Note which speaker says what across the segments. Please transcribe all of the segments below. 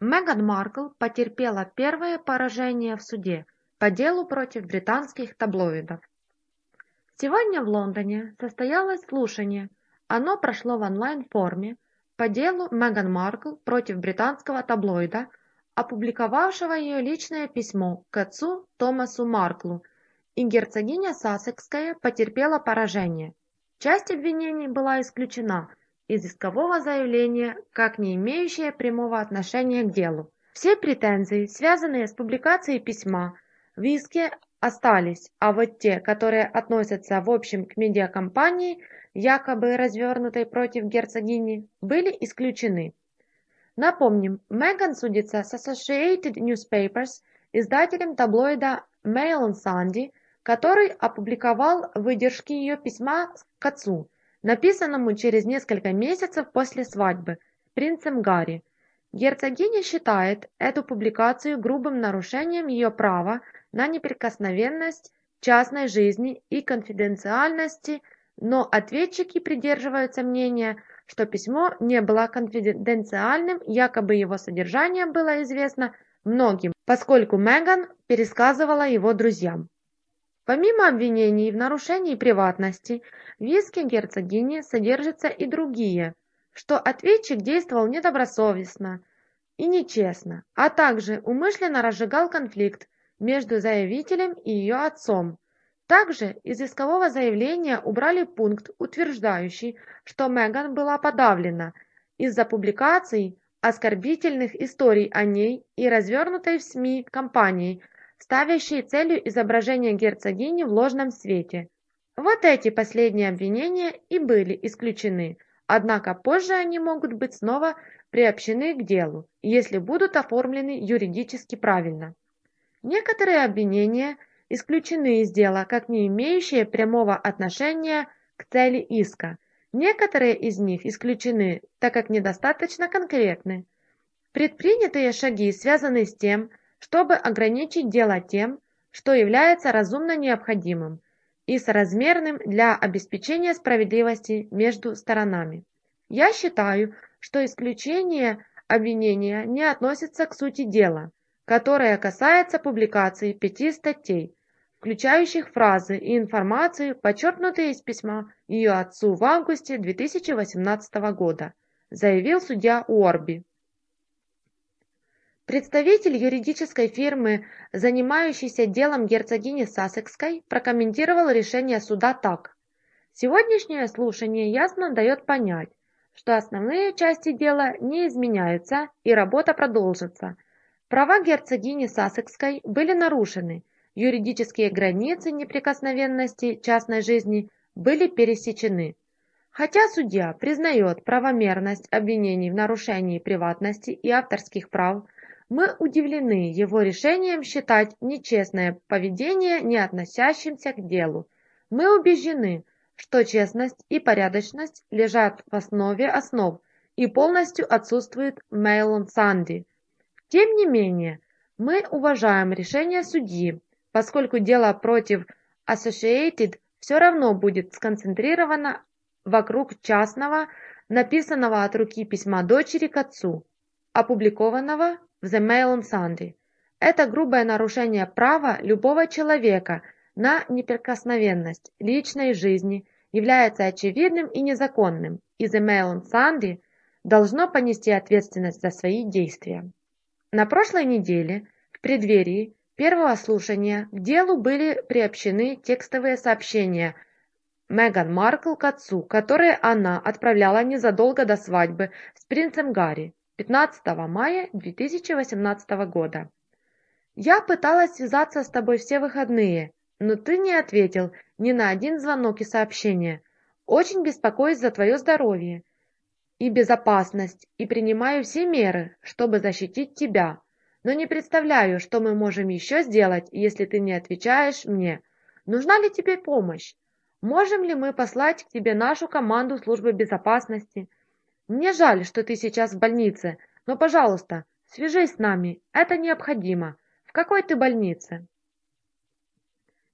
Speaker 1: Меган Маркл потерпела первое поражение в суде по делу против британских таблоидов. Сегодня в Лондоне состоялось слушание, оно прошло в онлайн-форме, по делу Меган Маркл против британского таблоида, опубликовавшего ее личное письмо к отцу Томасу Марклу, и герцогиня Сассекская потерпела поражение. Часть обвинений была исключена – из искового заявления, как не имеющее прямого отношения к делу. Все претензии, связанные с публикацией письма, в иске остались, а вот те, которые относятся в общем к медиакомпании, якобы развернутой против герцогини, были исключены. Напомним, Меган судится с Associated Newspapers, издателем таблоида Mail on Sunday, который опубликовал выдержки ее письма к отцу – написанному через несколько месяцев после свадьбы принцем Гарри. Герцогиня считает эту публикацию грубым нарушением ее права на неприкосновенность частной жизни и конфиденциальности, но ответчики придерживаются мнения, что письмо не было конфиденциальным, якобы его содержание было известно многим, поскольку Меган пересказывала его друзьям. Помимо обвинений в нарушении приватности, в иске герцогини содержатся и другие, что ответчик действовал недобросовестно и нечестно, а также умышленно разжигал конфликт между заявителем и ее отцом. Также из искового заявления убрали пункт, утверждающий, что Меган была подавлена из-за публикаций оскорбительных историй о ней и развернутой в СМИ кампании – ставящие целью изображение герцогини в ложном свете. Вот эти последние обвинения и были исключены, однако позже они могут быть снова приобщены к делу, если будут оформлены юридически правильно. Некоторые обвинения исключены из дела, как не имеющие прямого отношения к цели иска. Некоторые из них исключены, так как недостаточно конкретны. Предпринятые шаги связаны с тем, что чтобы ограничить дело тем, что является разумно необходимым и соразмерным для обеспечения справедливости между сторонами. Я считаю, что исключение обвинения не относится к сути дела, которое касается публикации пяти статей, включающих фразы и информацию, подчеркнутые из письма ее отцу в августе 2018 года, заявил судья Уорби. Представитель юридической фирмы, занимающейся делом герцогини Сассекской, прокомментировал решение суда так. Сегодняшнее слушание ясно дает понять, что основные части дела не изменяются и работа продолжится. Права герцогини Сассекской были нарушены, юридические границы неприкосновенности частной жизни были пересечены. Хотя судья признает правомерность обвинений в нарушении приватности и авторских прав – мы удивлены его решением считать нечестное поведение не относящимся к делу. Мы убеждены, что честность и порядочность лежат в основе основ и полностью отсутствует Мейлон Санди. Тем не менее, мы уважаем решение судьи, поскольку дело против Associated все равно будет сконцентрировано вокруг частного, написанного от руки письма дочери к отцу, опубликованного в The Mail on Sunday. Это грубое нарушение права любого человека на неприкосновенность личной жизни, является очевидным и незаконным, и The Mail on Sunday должно понести ответственность за свои действия. На прошлой неделе, в преддверии первого слушания, к делу были приобщены текстовые сообщения – Меган Маркл к отцу, которые она отправляла незадолго до свадьбы с принцем Гарри. 15 мая 2018 года. Я пыталась связаться с тобой все выходные, но ты не ответил ни на один звонок и сообщение. Очень беспокоюсь за твое здоровье и безопасность и принимаю все меры, чтобы защитить тебя. Но не представляю, что мы можем еще сделать, если ты не отвечаешь мне. Нужна ли тебе помощь? Можем ли мы послать к тебе нашу команду службы безопасности? Мне жаль, что ты сейчас в больнице, но, пожалуйста, свяжись с нами, это необходимо. В какой ты больнице?»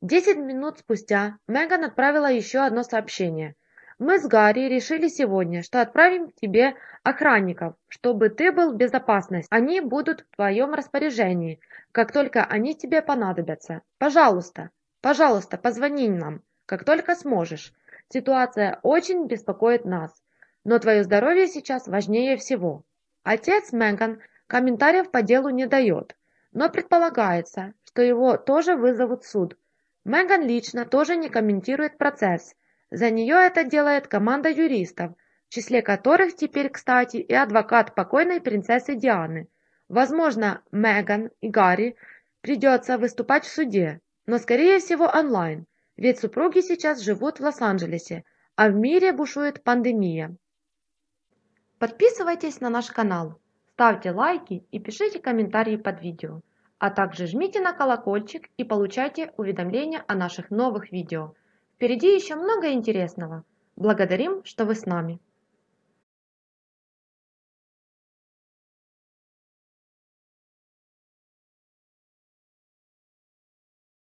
Speaker 1: Десять минут спустя Меган отправила еще одно сообщение. «Мы с Гарри решили сегодня, что отправим тебе охранников, чтобы ты был в безопасности. Они будут в твоем распоряжении, как только они тебе понадобятся. Пожалуйста, пожалуйста, позвони нам, как только сможешь. Ситуация очень беспокоит нас но твое здоровье сейчас важнее всего. Отец Меган комментариев по делу не дает, но предполагается, что его тоже вызовут в суд. Меган лично тоже не комментирует процесс. За нее это делает команда юристов, в числе которых теперь, кстати, и адвокат покойной принцессы Дианы. Возможно, Меган и Гарри придется выступать в суде, но, скорее всего, онлайн, ведь супруги сейчас живут в Лос-Анджелесе, а в мире бушует пандемия. Подписывайтесь на наш канал, ставьте лайки и пишите комментарии под видео, а также жмите на колокольчик и получайте уведомления о наших новых видео. Впереди еще много интересного. Благодарим, что вы с нами.